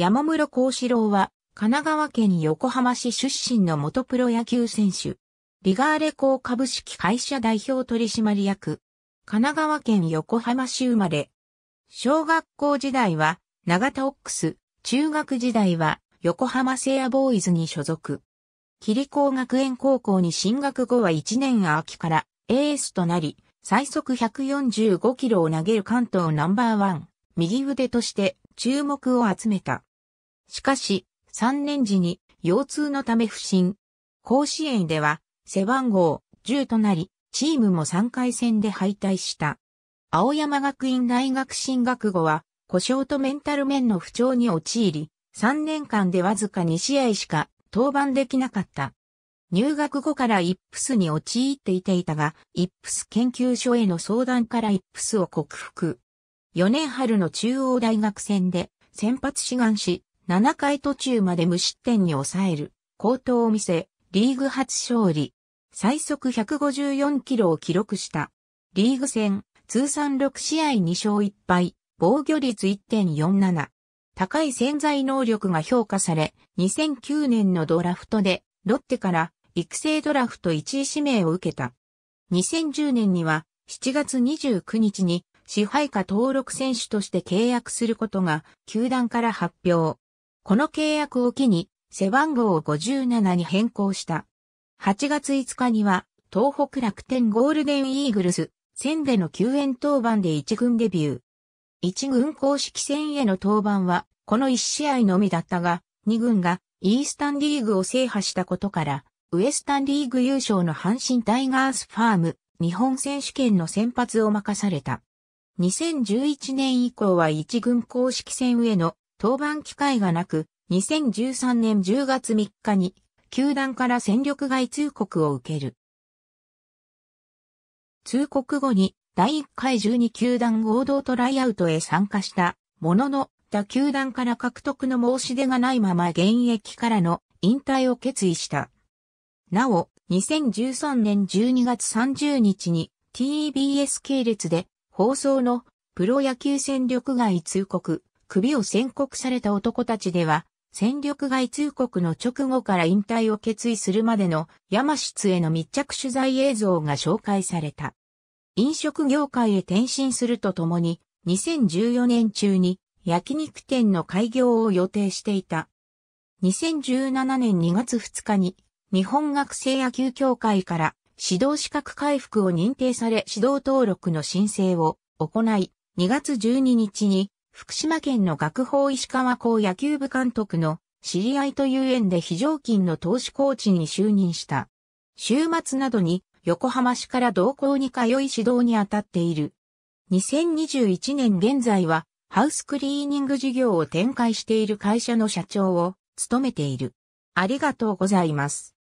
山室幸四郎は、神奈川県横浜市出身の元プロ野球選手。リガーレコ株式会社代表取締役。神奈川県横浜市生まれ。小学校時代は、長田オックス。中学時代は、横浜聖アボーイズに所属。霧高学園高校に進学後は1年秋からエースとなり、最速145キロを投げる関東ナンバーワン、右腕として注目を集めた。しかし、3年時に腰痛のため不振。甲子園では背番号10となり、チームも3回戦で敗退した。青山学院大学進学後は、故障とメンタル面の不調に陥り、3年間でわずか2試合しか登板できなかった。入学後からイップスに陥っていていたが、イップス研究所への相談からイップスを克服。4年春の中央大学戦で先発志願し、7回途中まで無失点に抑える、好投を見せ、リーグ初勝利、最速154キロを記録した。リーグ戦、通算6試合2勝1敗、防御率1.47。高い潜在能力が評価され、2009年のドラフトで、ロッテから育成ドラフト1位指名を受けた。2010年には、7月29日に支配下登録選手として契約することが球団から発表。この契約を機に背番号を57に変更した。8月5日には東北楽天ゴールデンイーグルス戦での救援登板で1軍デビュー。1軍公式戦への登板はこの1試合のみだったが、2軍がイースタンリーグを制覇したことから、ウエスタンリーグ優勝の阪神タイガースファーム日本選手権の先発を任された。2011年以降は1軍公式戦への登板機会がなく、2013年10月3日に、球団から戦力外通告を受ける。通告後に、第1回12球団合同トライアウトへ参加した、ものの、他球団から獲得の申し出がないまま現役からの引退を決意した。なお、2013年12月30日に TBS 系列で放送のプロ野球戦力外通告首を宣告された男たちでは、戦力外通告の直後から引退を決意するまでの山室への密着取材映像が紹介された。飲食業界へ転身するとともに、2014年中に焼肉店の開業を予定していた。2017年2月2日に日本学生野球協会から指導資格回復を認定され指導登録の申請を行い、2月12日に福島県の学法石川校野球部監督の知り合いという縁で非常勤の投資コーチに就任した。週末などに横浜市から同校に通い指導に当たっている。2021年現在はハウスクリーニング事業を展開している会社の社長を務めている。ありがとうございます。